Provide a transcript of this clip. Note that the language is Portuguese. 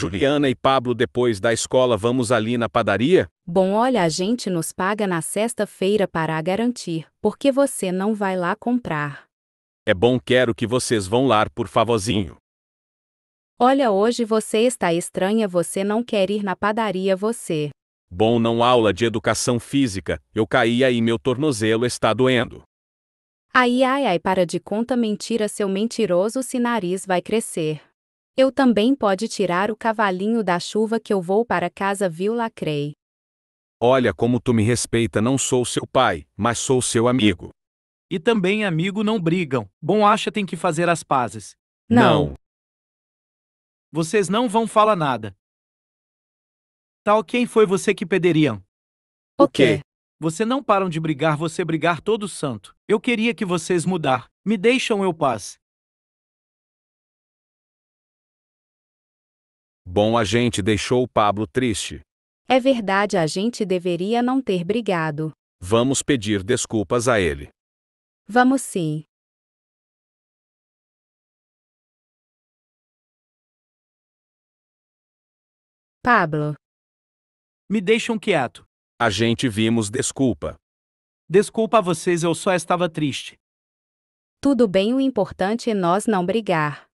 Juliana e Pablo, depois da escola, vamos ali na padaria? Bom, olha, a gente nos paga na sexta-feira para garantir, porque você não vai lá comprar. É bom, quero que vocês vão lá, por favorzinho. Olha, hoje você está estranha, você não quer ir na padaria, você. Bom, não aula de educação física, eu caí aí, meu tornozelo está doendo. Ai, ai, ai, para de conta mentira, seu mentiroso, se nariz vai crescer. Eu também pode tirar o cavalinho da chuva que eu vou para casa, viu, Lacrei? Olha como tu me respeita, não sou seu pai, mas sou seu amigo. E também amigo não brigam. Bom acha tem que fazer as pazes. Não. Vocês não vão falar nada. Tal tá quem foi você que pederiam? O quê? Você não param de brigar, você brigar todo santo. Eu queria que vocês mudar. Me deixam eu paz. Bom, a gente deixou Pablo triste. É verdade, a gente deveria não ter brigado. Vamos pedir desculpas a ele. Vamos sim. Pablo. Me deixam quieto. A gente vimos desculpa. Desculpa a vocês, eu só estava triste. Tudo bem, o importante é nós não brigar.